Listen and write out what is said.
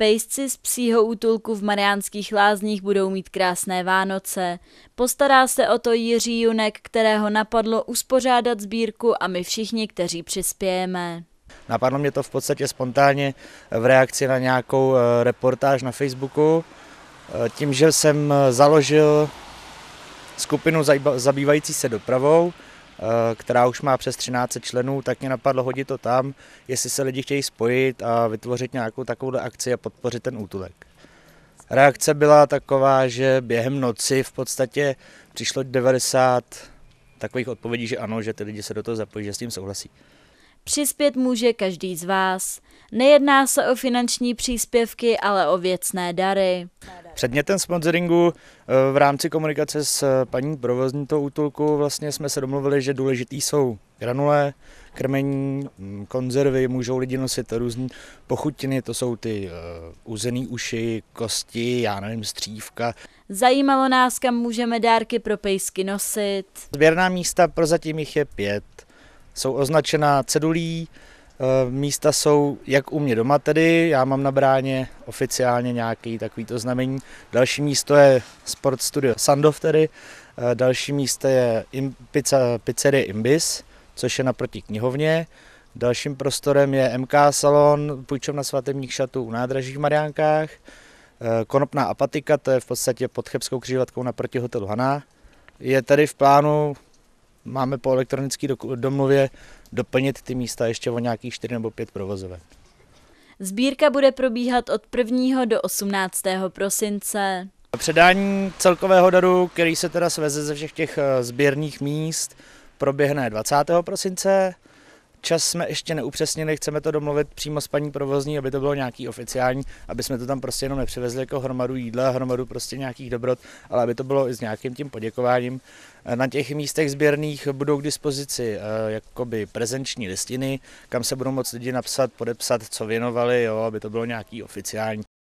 Pejsci z psího útulku v Mariánských lázních budou mít krásné Vánoce. Postará se o to Jiří Junek, kterého napadlo uspořádat sbírku a my všichni, kteří přispějeme. Napadlo mě to v podstatě spontánně v reakci na nějakou eh, reportáž na Facebooku. Eh, tím, že jsem eh, založil skupinu zabývající se dopravou, Eh, která už má přes 13 členů, tak mě napadlo hodit to tam, jestli se lidi chtějí spojit a vytvořit nějakou takovou akci a podpořit ten útulek. Reakce byla taková, že během noci v podstatě přišlo 90 takových odpovědí, že ano, že ty lidi se do toho zapojí, že s tím souhlasí. Přispět může každý z vás. Nejedná se o finanční příspěvky, ale o věcné dary. Předmětem sponsoringu eh, v rámci komunikace s eh, paní provozní toho útulku vlastně jsme se domluvili, že důležitý jsou granule, krmení, mm, konzervy, můžou lidi nosit různé pochutiny, to jsou ty eh, uzený uši, kosti, já nevím, střívka. Zajímalo nás, kam můžeme dárky pro pejsky nosit. Sběrná místa, prozatím jich je pět. Jsou označena cedulí, Eh, místa jsou jak u mě doma tedy, já mám na bráně oficiálně nějaký takovýto znamení. Další místo je Sport Studio Sandov tedy, eh, další místo je pizza, pizzerie Imbis, což je naproti knihovně. Dalším prostorem je MK Salon, půjčovna svatebních šatů u nádraží v Mariánkách. Eh, konopná apatika, to je v podstatě pod Chebskou křižovatkou naproti hotelu Haná. Je tady v plánu máme po elektronické domluvě doplnit ty místa ještě o nějakých 4 nebo 5 provozové. Sbírka bude probíhat od 1. do 18. prosince. Předání celkového daru, který se teda sveze ze všech těch eh, sběrných míst, proběhne 20. prosince. Čas jsme ještě neupřesnili, chceme to domluvit přímo s paní provozní, aby to bylo nějaký oficiální, aby jsme to tam prostě jenom nepřivezli jako hromadu jídla, hromadu prostě nějakých dobrot, ale aby to bylo i s nějakým tím poděkováním. Eh, na těch místech sběrných budou k dispozici eh, jakoby prezenční listiny, kam se budou moct lidi napsat, podepsat, co věnovali, jo, aby to bylo nějaký oficiální.